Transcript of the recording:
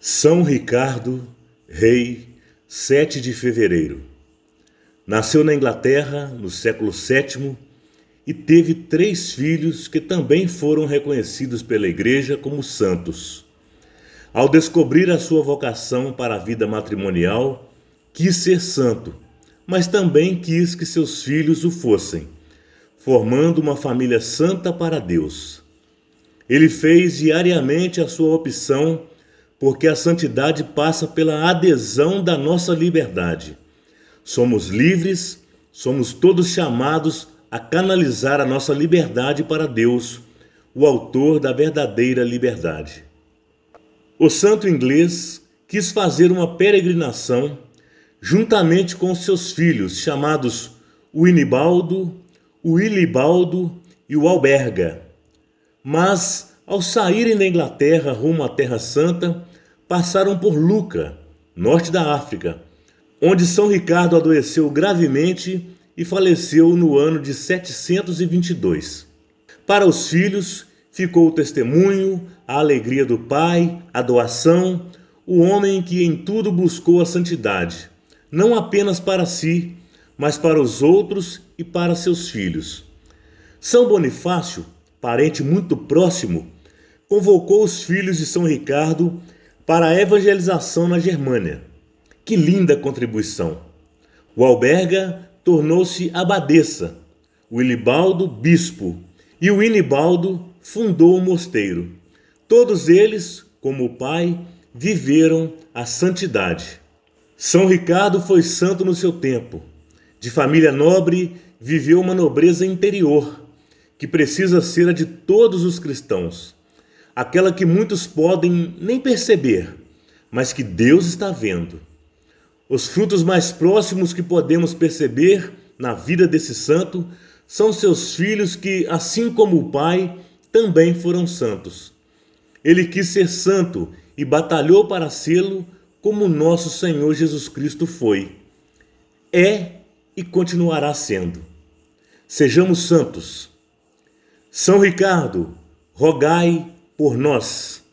São Ricardo, rei, 7 de fevereiro. Nasceu na Inglaterra no século VII e teve três filhos que também foram reconhecidos pela Igreja como santos. Ao descobrir a sua vocação para a vida matrimonial, quis ser santo, mas também quis que seus filhos o fossem, formando uma família santa para Deus. Ele fez diariamente a sua opção porque a santidade passa pela adesão da nossa liberdade. Somos livres, somos todos chamados a canalizar a nossa liberdade para Deus, o autor da verdadeira liberdade. O santo inglês quis fazer uma peregrinação juntamente com seus filhos, chamados Winibaldo, Ilibaldo e o Alberga. Mas ao saírem da Inglaterra rumo à Terra Santa, passaram por Luca, norte da África, onde São Ricardo adoeceu gravemente e faleceu no ano de 722. Para os filhos, ficou o testemunho, a alegria do Pai, a doação, o homem que em tudo buscou a santidade, não apenas para si, mas para os outros e para seus filhos. São Bonifácio, parente muito próximo, convocou os filhos de São Ricardo para a evangelização na Germânia. Que linda contribuição! O Alberga tornou-se abadesa, o Ilibaldo, bispo, e o Inibaldo fundou o mosteiro. Todos eles, como o pai, viveram a santidade. São Ricardo foi santo no seu tempo. De família nobre, viveu uma nobreza interior, que precisa ser a de todos os cristãos aquela que muitos podem nem perceber, mas que Deus está vendo. Os frutos mais próximos que podemos perceber na vida desse santo são seus filhos que, assim como o pai, também foram santos. Ele quis ser santo e batalhou para sê-lo, como nosso Senhor Jesus Cristo foi. É e continuará sendo. Sejamos santos. São Ricardo, rogai por nós.